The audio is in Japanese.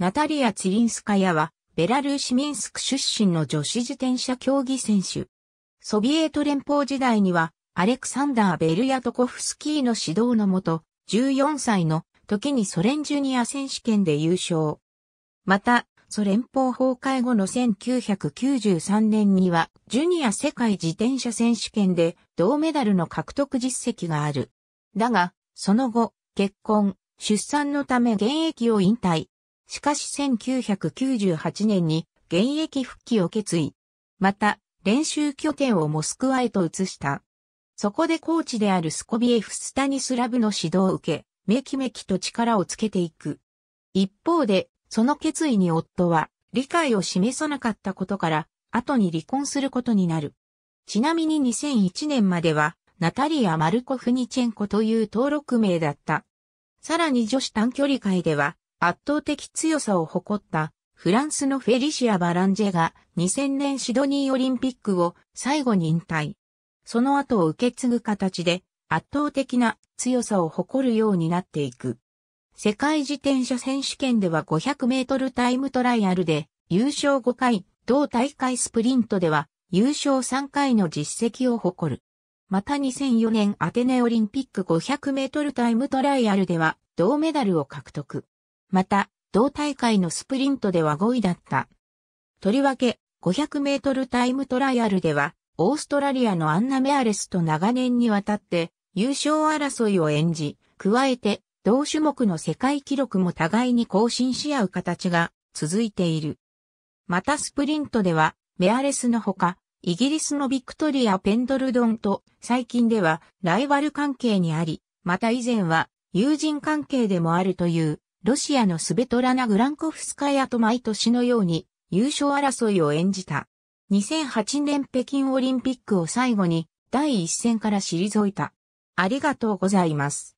ナタリア・ツリンスカヤは、ベラルーシ・ミンスク出身の女子自転車競技選手。ソビエト連邦時代には、アレクサンダー・ベルヤトコフスキーの指導のもと、14歳の時にソ連ジュニア選手権で優勝。また、ソ連邦崩壊後の1993年には、ジュニア世界自転車選手権で銅メダルの獲得実績がある。だが、その後、結婚、出産のため現役を引退。しかし1998年に現役復帰を決意。また、練習拠点をモスクワへと移した。そこでコーチであるスコビエフ・スタニスラブの指導を受け、めきめきと力をつけていく。一方で、その決意に夫は理解を示さなかったことから、後に離婚することになる。ちなみに2001年までは、ナタリア・マルコフニチェンコという登録名だった。さらに女子短距離界では、圧倒的強さを誇ったフランスのフェリシア・バランジェが2000年シドニーオリンピックを最後に引退。その後を受け継ぐ形で圧倒的な強さを誇るようになっていく。世界自転車選手権では500メートルタイムトライアルで優勝5回、同大会スプリントでは優勝3回の実績を誇る。また2004年アテネオリンピック500メートルタイムトライアルでは銅メダルを獲得。また、同大会のスプリントでは5位だった。とりわけ、500メートルタイムトライアルでは、オーストラリアのアンナ・メアレスと長年にわたって優勝争いを演じ、加えて同種目の世界記録も互いに更新し合う形が続いている。またスプリントではメアレスのほか、イギリスのビクトリア・ペンドルドンと最近ではライバル関係にあり、また以前は友人関係でもあるというロシアのスベトラナ・グランコフスカヤと毎年のように優勝争いを演じた。2008年北京オリンピックを最後に第一線から退いた。ありがとうございます。